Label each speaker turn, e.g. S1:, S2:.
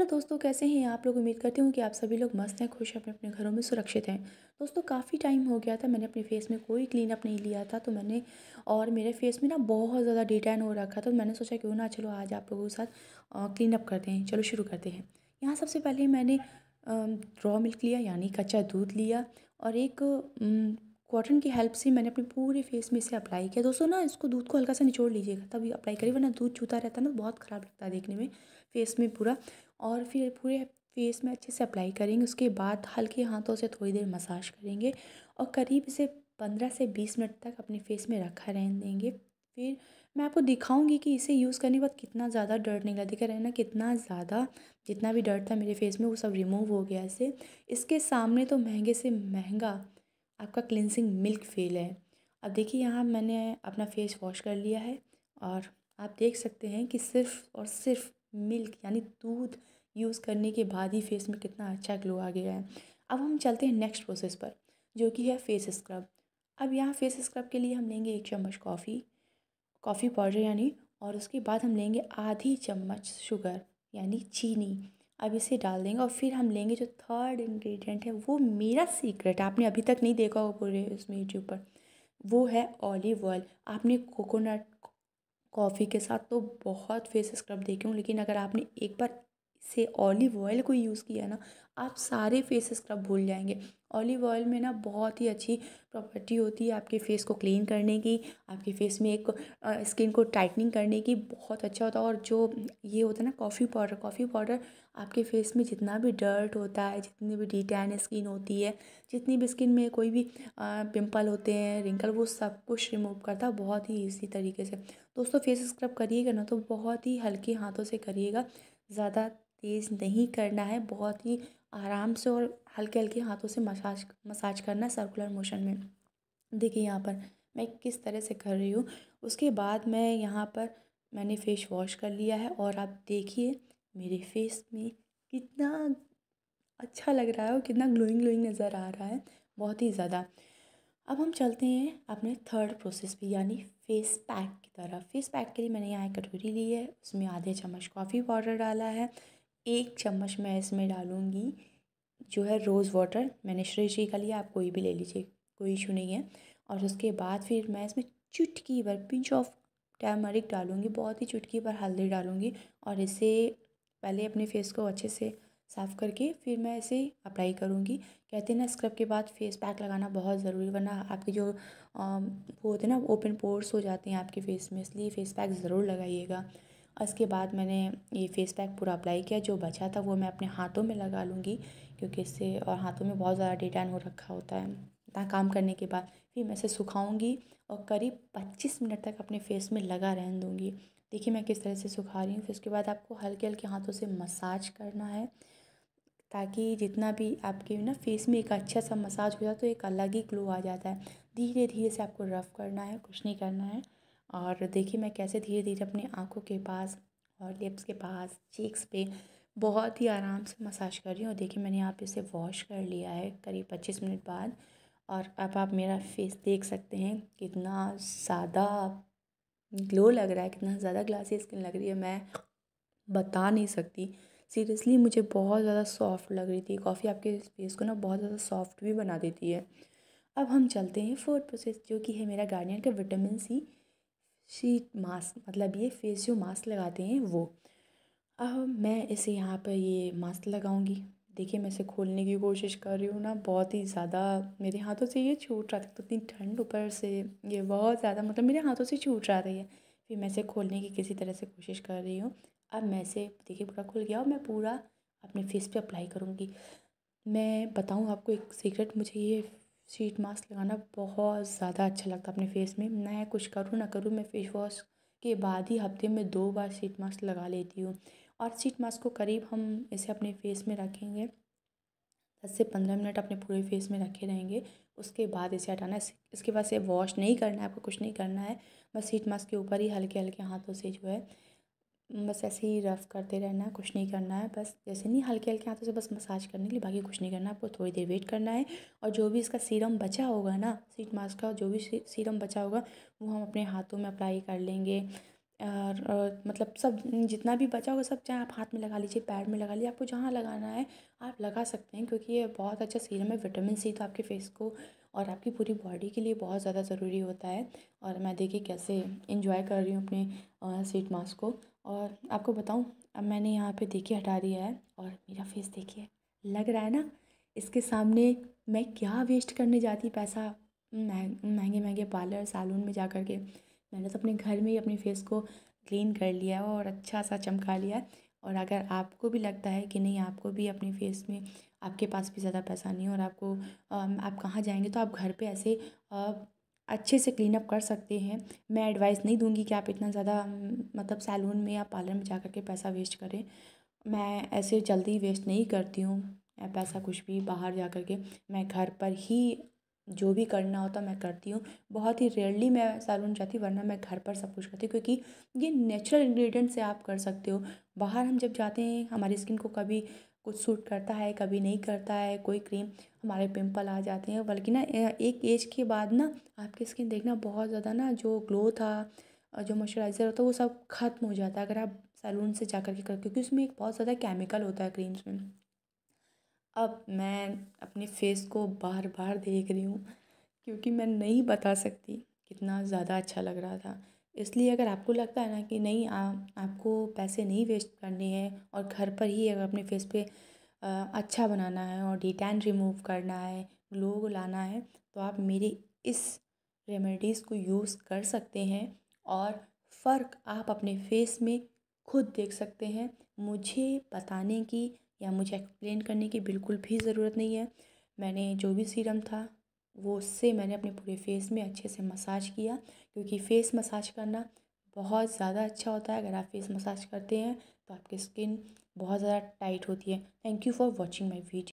S1: hello दोस्तों कैसे हैं आप लोग उम्मीद करती हूँ कि आप सभी लोग मस्त हैं खुश हैं अपने अपने घरों में सुरक्षित हैं दोस्तों काफ़ी टाइम हो गया था मैंने अपने फेस में कोई क्लीन अप नहीं लिया था तो मैंने और मेरे फेस में ना बहुत ज़्यादा डिटैन हो रखा था तो मैंने सोचा क्यों ना चलो आज आप लोगों के साथ क्लीन अप करते हैं चलो शुरू करते हैं यहाँ सबसे पहले मैंने रॉ मिल्क लिया यानी कच्चा दूध लिया और एक कॉटन की हेल्प से मैंने अपने पूरे फेस में इसे अप्लाई किया दोस्तों ना इसको दूध को हल्का सा निचोड़ लीजिएगा तभी अप्लाई करिए वरना दूध छूता रहता है ना तो बहुत ख़राब लगता है देखने में फेस में पूरा और फिर पूरे फेस में अच्छे से अप्लाई करेंगे उसके बाद हल्के हाथों से थोड़ी देर मसाज करेंगे और करीब इसे पंद्रह से बीस मिनट तक अपने फेस में रखा रहने देंगे फिर मैं आपको दिखाऊंगी कि इसे यूज़ करने के बाद कितना ज़्यादा डर्ट निकला देखा ना कितना ज़्यादा जितना भी डर्ट था मेरे फेस में वो सब रिमूव हो गया इसे इसके सामने तो महंगे से महंगा आपका क्लिनसिंग मिल्क फेल है अब देखिए यहाँ मैंने अपना फेस वॉश कर लिया है और आप देख सकते हैं कि सिर्फ और सिर्फ मिल्क यानी दूध यूज़ करने के बाद ही फेस में कितना अच्छा ग्लो आ गया है अब हम चलते हैं नेक्स्ट प्रोसेस पर जो कि है फेस स्क्रब अब यहाँ फेस स्क्रब के लिए हम लेंगे एक चम्मच कॉफ़ी कॉफ़ी पाउडर यानी और उसके बाद हम लेंगे आधी चम्मच शुगर यानी चीनी अब इसे डाल देंगे और फिर हम लेंगे जो थर्ड इंग्रेडिएंट है वो मेरा सीक्रेट है आपने अभी तक नहीं देखा हो पूरे उसमें यूट्यूब पर वो है ऑलिव ऑयल आपने कोकोनट कॉफ़ी के साथ तो बहुत फेस स्क्रब देखे हूँ लेकिन अगर आपने एक बार से ऑलिव ऑयल को यूज़ किया ना आप सारे फेस स्क्रब भूल जाएंगे ऑलिव ऑयल में ना बहुत ही अच्छी प्रॉपर्टी होती है आपके फेस को क्लीन करने की आपके फेस में एक स्किन को टाइटनिंग करने की बहुत अच्छा होता है और जो ये होता है ना कॉफ़ी पाउडर कॉफ़ी पाउडर आपके फेस में जितना भी डर्ट होता है जितनी भी डिटैन स्किन होती है जितनी भी स्किन में कोई भी पिंपल होते हैं रिंकल वो सब कुछ रिमूव करता है बहुत ही ईजी तरीके से दोस्तों फेस स्क्रब करिएगा ना तो बहुत ही हल्के हाथों से करिएगा ज़्यादा तेज़ नहीं करना है बहुत ही आराम से और हल्के हल्के हाथों से मसाज मसाज करना सर्कुलर मोशन में देखिए यहाँ पर मैं किस तरह से कर रही हूँ उसके बाद मैं यहाँ पर मैंने फेस वॉश कर लिया है और आप देखिए मेरे फेस में कितना अच्छा लग रहा है और कितना ग्लोइंग ग्लोइंग नज़र आ रहा है बहुत ही ज़्यादा अब हम चलते हैं अपने थर्ड प्रोसेस पे यानी फेस पैक की तरफ फेस पैक के लिए मैंने यहाँ एक कटोरी ली है उसमें आधे चम्मच कॉफ़ी पाउडर डाला है एक चम्मच मैं इसमें डालूँगी जो है रोज़ वाटर मैंने श्री श्री का लिया आप कोई भी ले लीजिए कोई इशू नहीं है और उसके बाद फिर मैं इसमें चुटकी भर पिंच ऑफ टर्मरिक डालूँगी बहुत ही चुटकी भर हल्दी डालूँगी और इसे पहले अपने फेस को अच्छे से साफ़ करके फिर मैं इसे अप्लाई करूँगी कहते हैं ना स्क्रब के बाद फेस पैक लगाना बहुत ज़रूरी वरना आपके जो वो होते हैं ना ओपन पोर्स हो जाते हैं आपके फेस में इसलिए फेस पैक ज़रूर लगाइएगा उसके बाद मैंने ये फ़ेस पैक पूरा अप्लाई किया जो बचा था वो मैं अपने हाथों में लगा लूँगी क्योंकि इससे और हाथों में बहुत ज़्यादा डेटैन हो रखा होता है इतना काम करने के बाद फिर मैं इसे सुखाऊँगी और करीब पच्चीस मिनट तक अपने फेस में लगा रहने दूँगी देखिए मैं किस तरह से सुखा रही हूँ फिर उसके बाद आपको हल्के हल्के हाथों से मसाज करना है ताकि जितना भी आपके ना फेस में एक अच्छा सा मसाज हो जाए तो एक अलग ही ग्लो आ जाता है धीरे धीरे से आपको रफ़ करना है कुछ नहीं करना है और देखिए मैं कैसे धीरे धीरे अपनी आँखों के पास और लिप्स के पास चीक्स पे बहुत ही आराम से मसाज कर रही हूँ देखिए मैंने आप इसे वॉश कर लिया है करीब पच्चीस मिनट बाद और अब आप मेरा फेस देख सकते हैं कितना ज़्यादा ग्लो लग रहा है कितना ज़्यादा ग्लासी स्किन लग रही है मैं बता नहीं सकती सीरियसली मुझे बहुत ज़्यादा सॉफ्ट लग रही थी कॉफ़ी आपके फेस को ना बहुत ज़्यादा सॉफ्ट भी बना देती है अब हम चलते हैं फोर्थ प्रोसेस जो कि है मेरा गार्नियर का विटामिन सी शीट मास्क मतलब ये फेस जो मास्क लगाते हैं वो अब मैं इसे यहाँ पर ये मास्क लगाऊंगी देखिए मैं इसे खोलने की कोशिश कर रही हूँ ना बहुत ही ज़्यादा मेरे हाथों से ये छूट रहा था तो इतनी ठंड ऊपर से ये बहुत ज़्यादा मतलब मेरे हाथों से छूट रहा था ये फिर मैं इसे खोलने की किसी तरह से कोशिश कर रही हूँ अब मैं इसे देखिए पूरा खुल गया और मैं पूरा अपने फेस पे अप्लाई करूँगी मैं बताऊँ आपको एक सीक्रेट मुझे ये शीट मास्क लगाना बहुत ज़्यादा अच्छा लगता है अपने फेस में मैं कुछ करूँ ना करूँ मैं फेस वॉश के बाद ही हफ्ते में दो बार शीट मास्क लगा लेती हूँ और शीट मास्क को करीब हम इसे अपने फेस में रखेंगे दस से पंद्रह मिनट अपने पूरे फेस में रखे रहेंगे उसके बाद इसे हटाना है इसके बाद से वॉश नहीं करना है आपको कुछ नहीं करना है बस शीट मास्क के ऊपर ही हल्के हल्के हाथों से जो है बस ऐसे ही रफ़ करते रहना है कुछ नहीं करना है बस जैसे नहीं हल्के हल्के हाथों से बस मसाज करने के लिए बाकी कुछ नहीं करना आपको थोड़ी देर वेट करना है और जो भी इसका सीरम बचा होगा ना सीट मास्क का जो भी सीरम बचा होगा वो हम अपने हाथों में अप्लाई कर लेंगे और, और मतलब सब जितना भी बचा होगा सब चाहे आप हाथ में लगा लीजिए पैर में लगा लीजिए आपको जहाँ लगाना है आप लगा सकते हैं क्योंकि ये बहुत अच्छा सीरम है विटामिन सी तो आपके फेस को और आपकी पूरी बॉडी के लिए बहुत ज़्यादा ज़रूरी होता है और मैं देखिए कैसे इन्जॉय कर रही हूँ अपने सीट मास्क को और आपको बताऊँ अब मैंने यहाँ पे देखिए हटा दिया है और मेरा फेस देखिए लग रहा है ना इसके सामने मैं क्या वेस्ट करने जाती पैसा महंगे महंगे पार्लर सैलून में जा कर के मैंने तो अपने घर में ही अपने फेस को क्लीन कर लिया है और अच्छा सा चमका लिया है और अगर आपको भी लगता है कि नहीं आपको भी अपने फेस में आपके पास भी ज़्यादा पैसा नहीं है और आपको आप कहाँ जाएंगे तो आप घर पे ऐसे अच्छे से क्लीन अप कर सकते हैं मैं एडवाइस नहीं दूँगी कि आप इतना ज़्यादा मतलब सैलून में या पार्लर में जा कर के पैसा वेस्ट करें मैं ऐसे जल्दी वेस्ट नहीं करती हूँ पैसा कुछ भी बाहर जा कर के मैं घर पर ही जो भी करना होता मैं करती हूँ बहुत ही रेयरली मैं सैलून जाती वरना मैं घर पर सब कुछ करती हूँ क्योंकि ये नेचुरल इंग्रेडिएंट से आप कर सकते हो बाहर हम जब जाते हैं हमारी स्किन को कभी कुछ सूट करता है कभी नहीं करता है कोई क्रीम हमारे पिंपल आ जाते हैं बल्कि ना एक एज के बाद ना आपकी स्किन देखना बहुत ज़्यादा ना जो ग्लो था और जो मॉइस्चराइज़र होता है वो सब ख़त्म हो जाता है अगर आप सैलून से जा कर के कर क्योंकि उसमें एक बहुत ज़्यादा केमिकल होता है क्रीम्स में अब मैं अपने फेस को बार बार देख रही हूँ क्योंकि मैं नहीं बता सकती कितना ज़्यादा अच्छा लग रहा था इसलिए अगर आपको लगता है ना कि नहीं आपको पैसे नहीं वेस्ट करने हैं और घर पर ही अगर अपने फेस पे अच्छा बनाना है और डिटैन रिमूव करना है ग्लो लाना है तो आप मेरी इस रेमेडीज़ को यूज़ कर सकते हैं और फ़र्क आप अपने फेस में खुद देख सकते हैं मुझे बताने की या मुझे एक्सप्लेन करने की बिल्कुल भी ज़रूरत नहीं है मैंने जो भी सीरम था वो उससे मैंने अपने पूरे फ़ेस में अच्छे से मसाज किया क्योंकि फ़ेस मसाज करना बहुत ज़्यादा अच्छा होता है अगर आप फ़ेस मसाज करते हैं तो आपकी स्किन बहुत ज़्यादा टाइट होती है thank you for watching my video